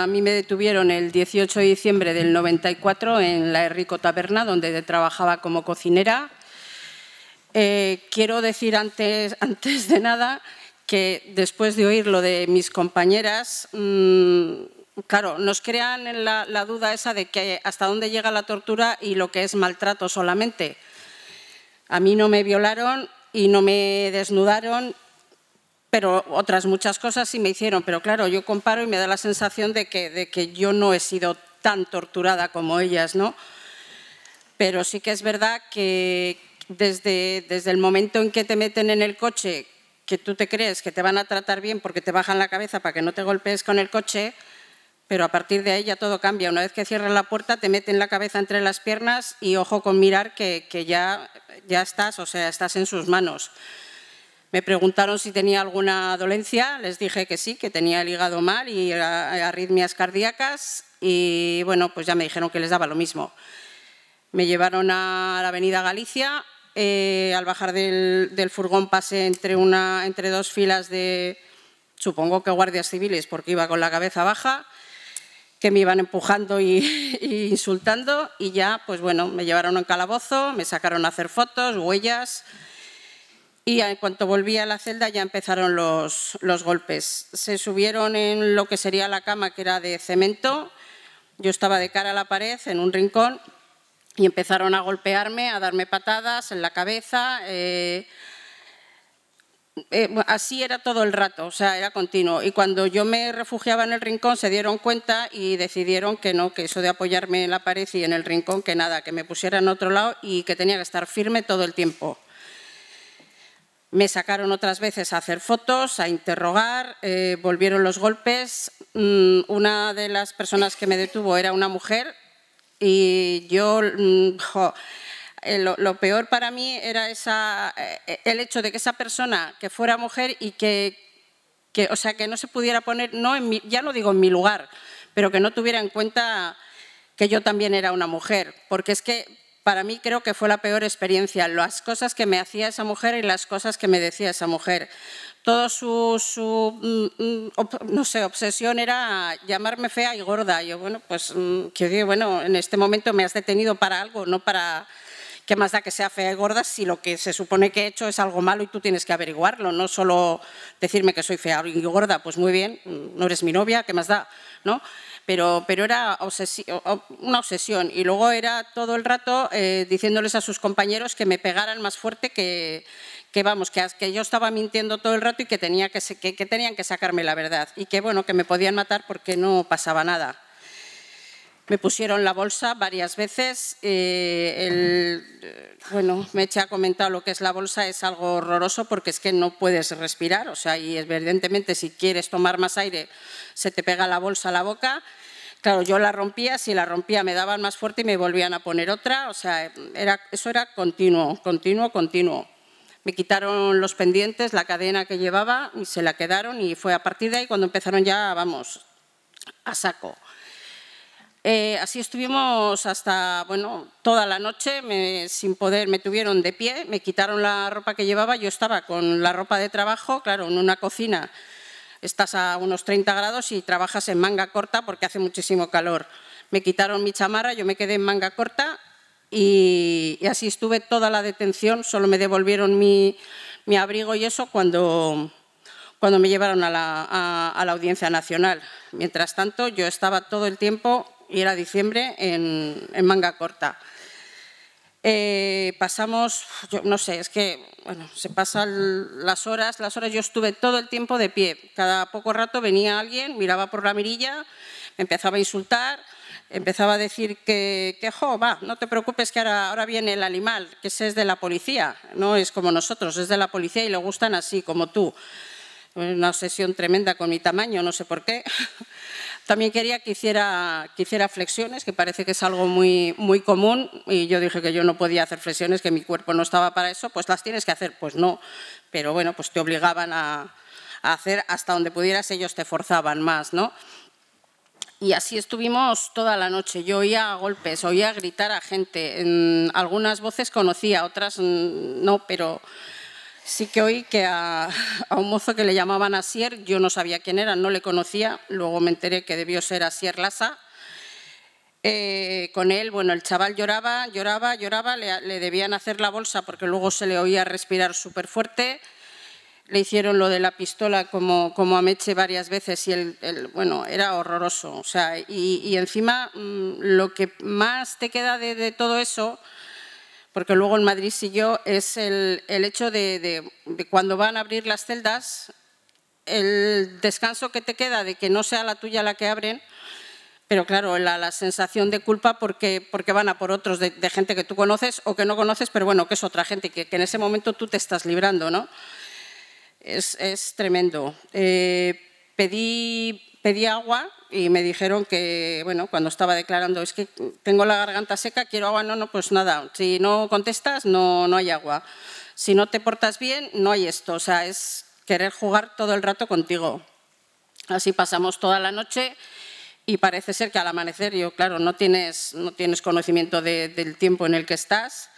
A mí me detuvieron el 18 de diciembre del 94 en la Errico Taberna, donde trabajaba como cocinera. Eh, quiero decir antes, antes, de nada que después de oír lo de mis compañeras, mm, claro, nos crean la, la duda esa de que hasta dónde llega la tortura y lo que es maltrato solamente. A mí no me violaron y no me desnudaron pero otras muchas cosas sí me hicieron. Pero claro, yo comparo y me da la sensación de que, de que yo no he sido tan torturada como ellas, ¿no? Pero sí que es verdad que desde, desde el momento en que te meten en el coche, que tú te crees que te van a tratar bien porque te bajan la cabeza para que no te golpees con el coche, pero a partir de ahí ya todo cambia. Una vez que cierran la puerta, te meten la cabeza entre las piernas y ojo con mirar que, ya, ya estás, o sea, estás en sus manos. Me preguntaron si tenía alguna dolencia, les dije que sí, que tenía el hígado mal y arritmias cardíacas y bueno, pues ya me dijeron que les daba lo mismo. Me llevaron a la avenida Galicia, eh, al bajar del, furgón pasé entre, una, entre dos filas de, supongo que guardias civiles, porque iba con la cabeza baja, que me iban empujando y, insultando y ya, pues bueno, me llevaron a un calabozo, me sacaron a hacer fotos, huellas, y en cuanto volví a la celda ya empezaron los, golpes. Se subieron en lo que sería la cama, que era de cemento. Yo estaba de cara a la pared, en un rincón, y empezaron a golpearme, a darme patadas en la cabeza. Eh, eh, así era todo el rato, o sea, era continuo. Y cuando yo me refugiaba en el rincón se dieron cuenta y decidieron que no, que eso de apoyarme en la pared y en el rincón, que nada, que me pusiera en otro lado y que tenía que estar firme todo el tiempo. Me sacaron otras veces a hacer fotos, a interrogar, eh, volvieron los golpes. Mm, una de las personas que me detuvo era una mujer y yo... Mm, eh, lo, peor para mí era esa, eh, el hecho de que esa persona que fuera mujer y que, o sea, que no se pudiera poner, no en mi, ya lo digo en mi lugar, pero que no tuviera en cuenta que yo también era una mujer. Porque es que para mí creo que fue la peor experiencia, las cosas que me hacía esa mujer y las cosas que me decía esa mujer. Todo su, mm, mm, no sé, obsesión era llamarme fea y gorda. Yo, bueno, pues mm, que digo, bueno, en este momento me has detenido para algo, no para que más da que sea fea y gorda si lo que se supone que he hecho es algo malo y tú tienes que averiguarlo, no solo decirme que soy fea y gorda, pues muy bien, no eres mi novia, qué más da, ¿no? pero, era una obsesión. Y luego era todo el rato eh, diciéndoles a sus compañeros que me pegaran más fuerte que, vamos, que, yo estaba mintiendo todo el rato y que, que tenían que sacarme la verdad y que bueno, que me podían matar porque no pasaba nada me pusieron la bolsa varias veces. Eh, el, eh, bueno, Meche ha comentado lo que es la bolsa, es algo horroroso porque es que no puedes respirar, o sea, y evidentemente si quieres tomar más aire se te pega la bolsa a la boca. Claro, yo la rompía, si la rompía me daban más fuerte y me volvían a poner otra, o sea, era, eso era continuo, continuo, continuo. Me quitaron los pendientes, la cadena que llevaba y se la quedaron y fue a partir de ahí cuando empezaron ya, vamos, a saco. Eh, así estuvimos hasta, bueno, toda la noche, sin poder, me tuvieron de pie, me quitaron la ropa que llevaba, yo estaba con la ropa de trabajo, claro, en una cocina estás a unos 30 grados y trabajas en manga corta porque hace muchísimo calor. Me quitaron mi chamarra, yo me quedé en manga corta y, así estuve toda la detención, solo me devolvieron mi, abrigo y eso cuando, cuando me llevaron a la Audiencia Nacional. Mientras tanto, yo estaba todo el tiempo y era diciembre en, manga corta. Eh, pasamos, yo no sé, es que bueno, se pasan las horas, las horas yo estuve todo el tiempo de pie. Cada poco rato venía alguien, miraba por la mirilla, empezaba a insultar, empezaba a decir que, jo, va, no te preocupes que ahora, ahora viene el animal, que ese es de la policía, no es como nosotros, es de la policía y le gustan así, como tú. Una obsesión tremenda con mi tamaño, no sé por qué. También quería que hiciera, flexiones, que parece que es algo muy, muy común, y yo dije que yo no podía hacer flexiones, que mi cuerpo no estaba para eso, pues las tienes que hacer, pues no, pero bueno, pues te obligaban a, hacer hasta donde pudieras, ellos te forzaban más, ¿no? Y así estuvimos toda la noche. Yo oía golpes, oía gritar a gente. En algunas voces conocía, otras mm, no, pero Sí que oí que a, un mozo que le llamaban Asier, yo no sabía quién era, no le conocía, luego me enteré que debió ser Asier Lasa. Eh, con él, bueno, el chaval lloraba, lloraba, lloraba, le, debían hacer la bolsa porque luego se le oía respirar súper fuerte le hicieron lo de la pistola como, como a Meche varias veces y el, bueno, era horroroso. O sea, y, encima mm, lo que más te queda de, todo eso porque luego en Madrid siguió, es el, el hecho de, cuando van a abrir las celdas, el descanso que te queda de que no sea la tuya la que abren, pero claro, la, la sensación de culpa porque, porque van a por otros de, gente que tú conoces o que no conoces, pero bueno, que es otra gente, que, que en ese momento tú te estás librando, ¿no? Es, tremendo. Eh, pedí pedí agua y me dijeron que, bueno, cuando estaba declarando, es que tengo la garganta seca, quiero agua, no, no, pues nada, si no contestas, no, no hay agua. Si no te portas bien, no hay esto, o sea, es querer jugar todo el rato contigo. Así pasamos toda la noche y parece ser que al amanecer, yo claro, no tienes, no tienes conocimiento del tiempo en el que estás,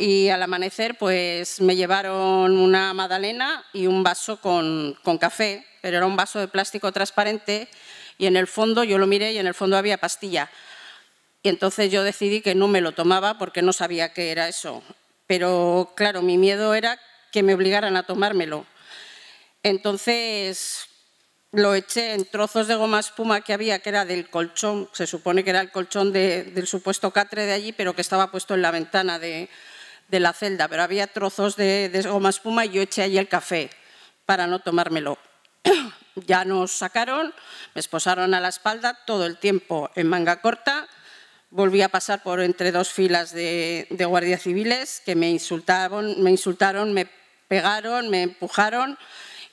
y al amanecer, pues me llevaron una magdalena y un vaso con, café, pero era un vaso de plástico transparente y en el fondo, yo lo miré y en el fondo había pastilla. Y entonces yo decidí que no me lo tomaba porque no sabía qué era eso. Pero claro, mi miedo era que me obligaran a tomármelo. Entonces lo eché en trozos de goma espuma que había, que era del colchón, se supone que era el colchón del supuesto catre de allí, pero que estaba puesto en la ventana de, de la celda, pero había trozos de, goma espuma y yo eché allí el café para no tomármelo. ya nos sacaron, me esposaron a la espalda todo el tiempo en manga corta, volví a pasar por entre dos filas de, de guardias civiles que me insultaron, me insultaron, me pegaron, me empujaron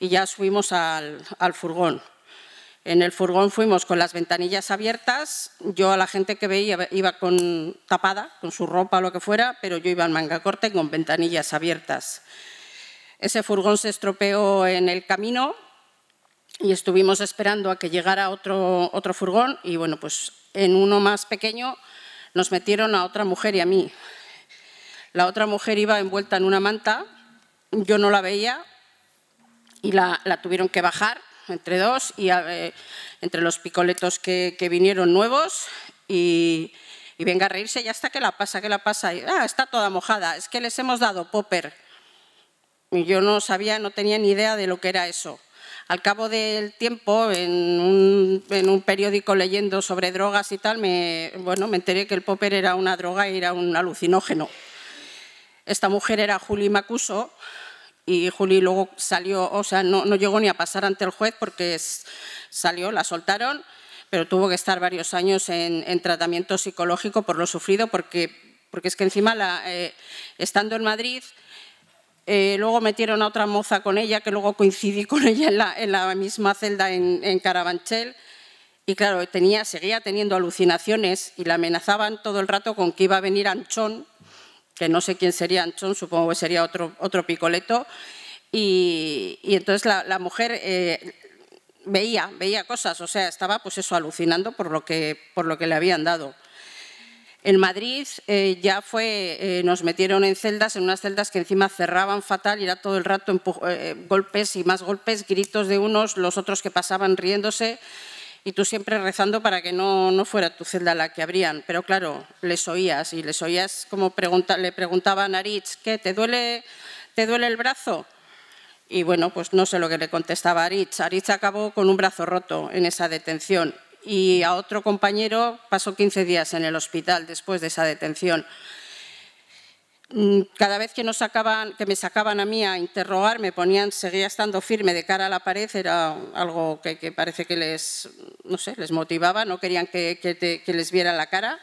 y ya subimos al furgón. En el furgón fuimos con las ventanillas abiertas, yo a la gente que veía iba con tapada, con su ropa o lo que fuera, pero yo iba en manga corta con ventanillas abiertas. Ese furgón se estropeó en el camino y estuvimos esperando a que llegara otro, otro furgón y bueno, pues en uno más pequeño nos metieron a otra mujer y a mí. La otra mujer iba envuelta en una manta, yo no la veía y la tuvieron que bajar entre dos, y eh, entre los picoletos que, vinieron nuevos y, venga a reírse, ya está que la pasa, que la pasa, ah, está toda mojada, es que les hemos dado popper. Y yo no sabía, no tenía ni idea de lo que era eso. Al cabo del tiempo, en un, en un periódico leyendo sobre drogas y tal, me, bueno, me enteré que el popper era una droga y era un alucinógeno. Esta mujer era Juli Macuso, y Juli luego salió, o sea, no, no llegó ni a pasar ante el juez porque salió, la soltaron, pero tuvo que estar varios años en, tratamiento psicológico por lo sufrido, porque, porque es que encima, la, eh, estando en Madrid, eh, luego metieron a otra moza con ella, que luego coincidí con ella en la, misma celda en, Carabanchel, y claro, tenía, seguía teniendo alucinaciones y la amenazaban todo el rato con que iba a venir Anchón que no sé quién sería Anchón, supongo que sería otro, otro picoleto. Y, entonces la, mujer eh, veía, veía cosas, o sea, estaba pues eso alucinando por lo que, por lo que le habían dado. En Madrid eh, ya fue, eh, nos metieron en celdas, en unas celdas que encima cerraban fatal y era todo el rato golpes y más golpes, gritos de unos, los otros que pasaban riéndose y tú siempre rezando para que no, fuera tu celda la que abrían. Pero claro, les oías y les oías como pregunta, le preguntaban a Aritz, ¿qué? ¿Te duele, ¿Te duele el brazo? Y bueno, pues no sé lo que le contestaba Aritz. Aritz acabó con un brazo roto en esa detención y a otro compañero pasó 15 días en el hospital después de esa detención. Mm, cada vez que, me sacaban a mí a interrogar, me ponían, seguía estando firme de cara a la pared, era algo que, parece que les, no sé, les motivaba, no querían que, les viera la cara.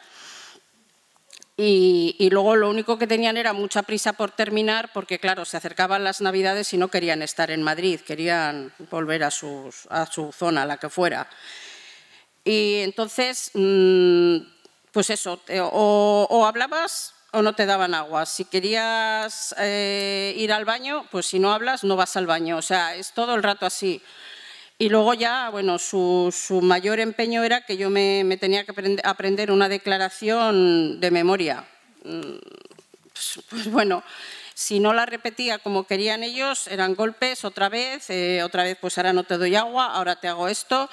Y, luego lo único que tenían era mucha prisa por terminar, porque claro, se acercaban las Navidades y no querían estar en Madrid, querían volver a, su zona, la que fuera. Y entonces, mm, pues eso, o hablabas o no te daban agua. Si querías eh, ir al baño, pues si no hablas, no vas al baño. O sea, es todo el rato así. Y luego ya, bueno, su, mayor empeño era que yo me, tenía que aprender una declaración de memoria. Mm, pues, pues, bueno, si no la repetía como querían ellos, eran golpes otra vez, eh, otra vez pues ahora no te doy agua, ahora te hago esto.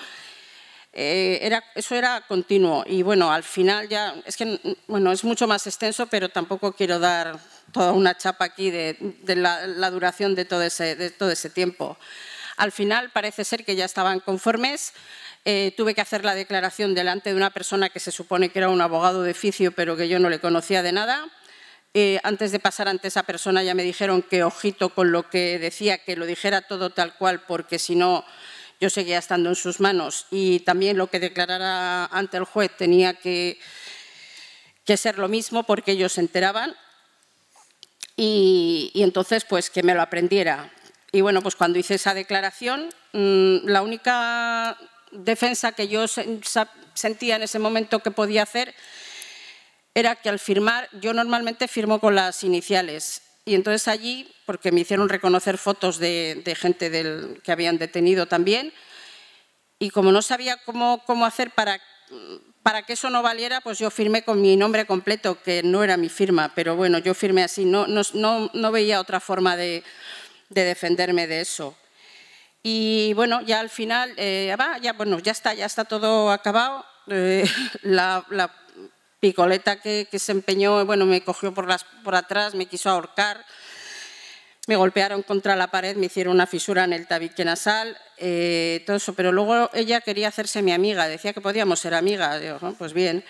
Eh, era, eso era continuo y bueno, al final ya, es que bueno, es mucho más extenso, pero tampoco quiero dar toda una chapa aquí de, la, duración de todo, ese, todo ese tiempo. Al final parece ser que ya estaban conformes, eh, tuve que hacer la declaración delante de una persona que se supone que era un abogado de oficio, pero que yo no le conocía de nada. Eh, antes de pasar ante esa persona ya me dijeron que ojito con lo que decía, que lo dijera todo tal cual, porque si no yo seguía estando en sus manos y también lo que declarara ante el juez tenía que, que ser lo mismo porque ellos se enteraban y, y, entonces pues que me lo aprendiera. Y bueno, pues cuando hice esa declaración, mm, la única defensa que yo sentía en ese momento que podía hacer era que al firmar, yo normalmente firmo con las iniciales y entonces allí, porque me hicieron reconocer fotos de, gente del, que habían detenido también, y como no sabía cómo, cómo hacer para, para que eso no valiera, pues yo firmé con mi nombre completo, que no era mi firma, pero bueno, yo firmé así, no, no, no, veía otra forma de, de defenderme de eso. Y bueno, ya al final, eh, ya, bueno, ya está, ya está todo acabado. Eh, la, la, Picoleta que, se empeñó, bueno, me cogió por, las, por atrás, me quiso ahorcar, me golpearon contra la pared, me hicieron una fisura en el tabique nasal, eh, todo eso. Pero luego ella quería hacerse mi amiga, decía que podíamos ser amigas, pues bien.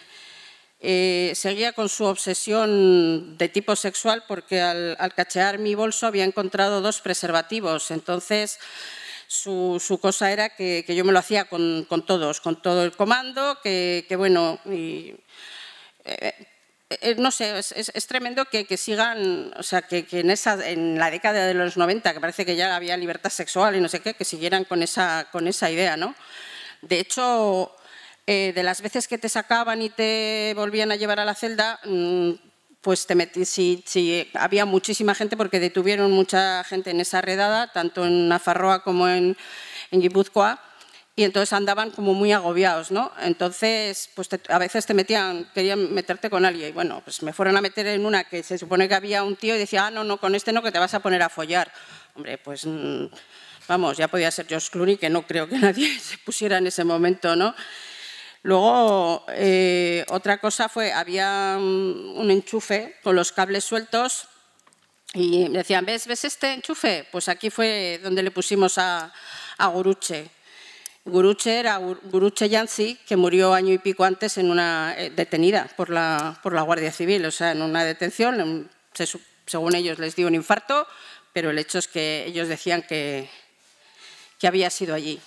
Eh, seguía con su obsesión de tipo sexual porque al, cachear mi bolso había encontrado dos preservativos. Entonces, su, cosa era que, yo me lo hacía con, todos, con todo el comando, que, que bueno... Y, eh, eh, eh, no sé, es, tremendo que, sigan, o sea, que, en, esa, en la década de los 90, que parece que ya había libertad sexual y no sé qué, que siguieran con esa, con esa idea, ¿no? De hecho, de las veces que te sacaban y te volvían a llevar a la celda, mm, pues te si, había muchísima gente, porque detuvieron mucha gente en esa redada, tanto en Nafarroa como en, en y entonces andaban como muy agobiados, ¿no? Entonces, pues a veces te metían, querían meterte con alguien y bueno, pues me fueron a meter en una que se supone que había un tío y decía, ah, no, no, con este no, que te vas a poner a follar. Hombre, pues mm, vamos, ya podía ser Josh Clooney, que no creo que nadie se pusiera en ese momento, ¿no? Luego, eh, otra cosa fue, había mm, un enchufe con los cables sueltos y me decían, ¿ves, ves este enchufe? Pues aquí fue donde le pusimos a, a Guruche era Guruche que murió año y pico antes en una eh, detenida por la, Guardia Civil, o sea, en una detención, según ellos les dio un infarto, pero el hecho es que ellos decían que, que había sido allí.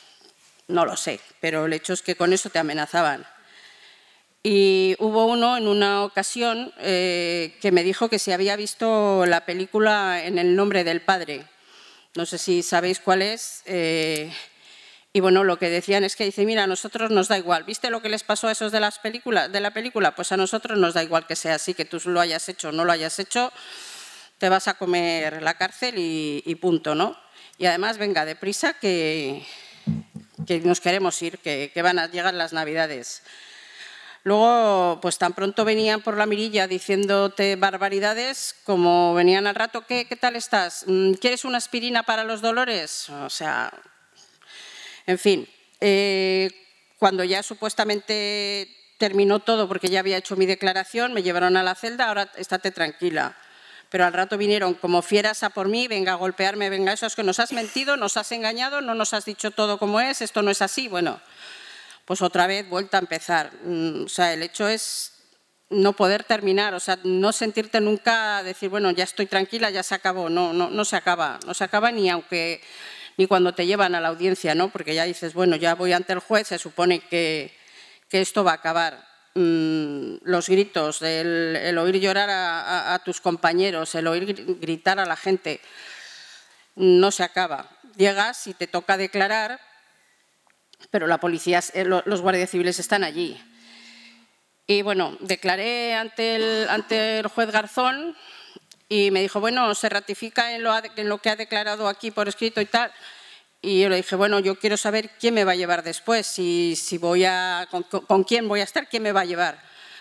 No lo sé, pero el hecho es que con eso te amenazaban. Y hubo uno en una ocasión eh, que me dijo que se había visto la película En el nombre del padre. No sé si sabéis cuál es. Eh, y bueno, lo que decían es que dice, mira, a nosotros nos da igual. ¿Viste lo que les pasó a esos de, las películas, de la película? Pues a nosotros nos da igual que sea así, que tú lo hayas hecho o no lo hayas hecho, te vas a comer la cárcel y, punto, ¿no? Y además, venga, deprisa, que, que nos queremos ir, que, que van a llegar las navidades. Luego, pues tan pronto venían por la mirilla diciéndote barbaridades como venían al rato, ¿qué, qué tal estás? Mm, ¿Quieres una aspirina para los dolores? O sea, en fin, eh, cuando ya supuestamente terminó todo porque ya había hecho mi declaración, me llevaron a la celda, ahora estate tranquila. Pero al rato vinieron como fieras a por mí, venga a golpearme, venga, eso es que nos has mentido, nos has engañado, no nos has dicho todo como es, esto no es así. Bueno, pues otra vez vuelta a empezar. Mm, o sea, el hecho es no poder terminar, o sea, no sentirte nunca decir, bueno, ya estoy tranquila, ya se acabó. No, no, no se acaba, no se acaba ni aunque ni cuando te llevan a la audiencia, ¿no? porque ya dices, bueno, ya voy ante el juez, se supone que, que esto va a acabar. Mm, los gritos, el, oír llorar a, tus compañeros, el oír gritar a la gente, no se acaba. Llegas y te toca declarar, pero la policía, eh, los guardias civiles están allí. Y bueno, declaré ante el, ante el juez Garzón, y me dijo, bueno, se ratifica en lo, que ha declarado aquí por escrito y tal. Y yo le dije, bueno, yo quiero saber quién me va a llevar después, si, si voy a, con, quién voy a estar, quién me va a llevar.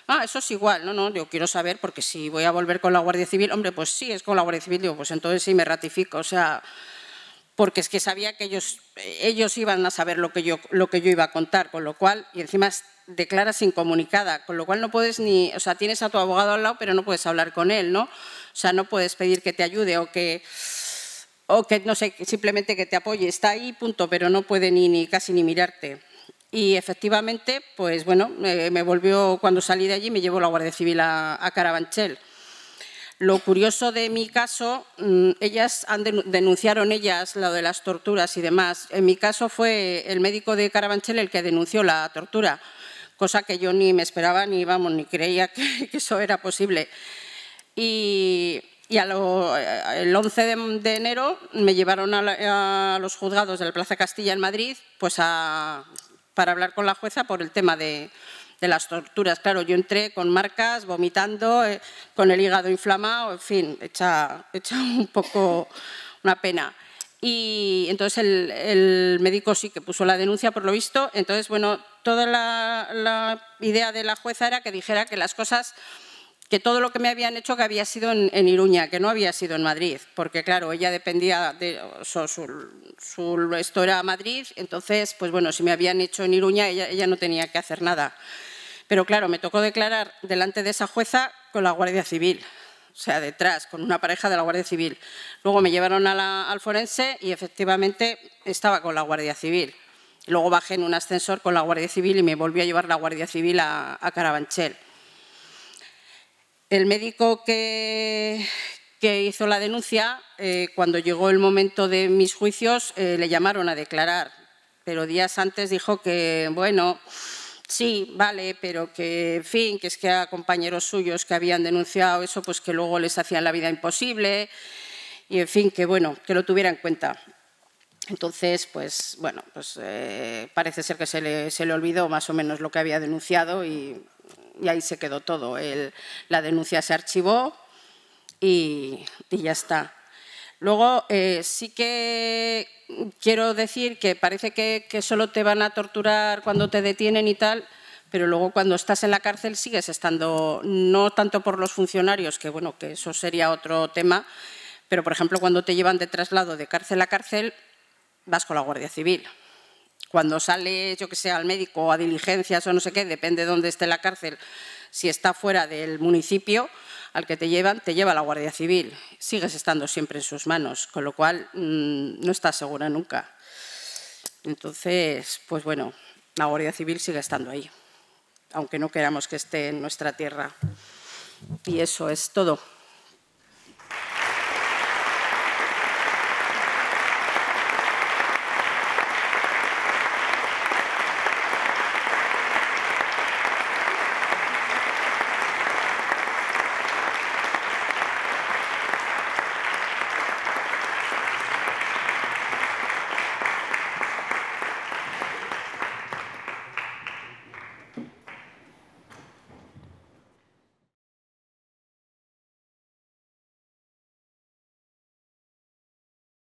Ah, eso es igual, no, no, yo quiero saber porque si voy a volver con la Guardia Civil, hombre, pues sí, es con la Guardia Civil, digo, pues entonces sí me ratifico, o sea, porque es que sabía que ellos, eh, ellos iban a saber lo que, yo, lo que yo iba a contar, con lo cual, y encima declaras incomunicada, con lo cual no puedes ni, o sea, tienes a tu abogado al lado, pero no puedes hablar con él, ¿no? O sea, no puedes pedir que te ayude o que, o que no sé, simplemente que te apoye. Está ahí, punto, pero no puede ni, casi ni mirarte. Y efectivamente, pues bueno, eh, me, volvió, cuando salí de allí, me llevó la Guardia Civil a Carabanchel. Lo curioso de mi caso, mm, ellas denunciaron ellas lo de las torturas y demás. En mi caso fue el médico de Carabanchel el que denunció la tortura, cosa que yo ni me esperaba ni vamos ni creía que, eso era posible. Y, eh, el 11 de, enero me llevaron a, los juzgados de la Plaza Castilla en Madrid pues para hablar con la jueza por el tema de, de las torturas. Claro, yo entré con marcas, vomitando, eh, con el hígado inflamado, en fin, hecha, hecha un poco una pena. Y entonces el, el, médico sí que puso la denuncia, por lo visto. Entonces, bueno, toda la, la, idea de la jueza era que dijera que las cosas, que todo lo que me habían hecho que había sido en, Iruña, que no había sido en Madrid, porque claro, ella dependía de, su, su, esto era Madrid, entonces, pues bueno, si me habían hecho en Iruña, ella, ella no tenía que hacer nada. Pero claro, me tocó declarar delante de esa jueza con la Guardia Civil, o sea, detrás, con una pareja de la Guardia Civil. Luego me llevaron al forense y efectivamente estaba con la Guardia Civil. Luego bajé en un ascensor con la Guardia Civil y me volvió a llevar la Guardia Civil a, Carabanchel. El médico que, que hizo la denuncia, eh, cuando llegó el momento de mis juicios, eh, le llamaron a declarar, pero días antes dijo que, bueno, sí, vale, pero que, en fin, que es que a compañeros suyos que habían denunciado eso, pues que luego les hacían la vida imposible y, en fin, que bueno, que lo tuviera en cuenta. Entonces, pues bueno, pues eh, parece ser que se le, se le, olvidó más o menos lo que había denunciado y, ahí se quedó todo. la denuncia se archivó y ya está. Luego, eh, sí que quiero decir que parece que, que, solo te van a torturar cuando te detienen y tal, pero luego cuando estás en la cárcel sigues estando, no tanto por los funcionarios, que bueno, que eso sería otro tema, pero por ejemplo cuando te llevan de traslado de cárcel a cárcel, vas con la Guardia Civil. Cuando sales, yo que sé, al médico o a diligencias o no sé qué, depende de dónde esté la cárcel, si está fuera del municipio al que te llevan, te lleva la Guardia Civil. Sigues estando siempre en sus manos, con lo cual mm, no estás segura nunca. Entonces, pues bueno, la Guardia Civil sigue estando ahí, aunque no queramos que esté en nuestra tierra. Y eso es todo.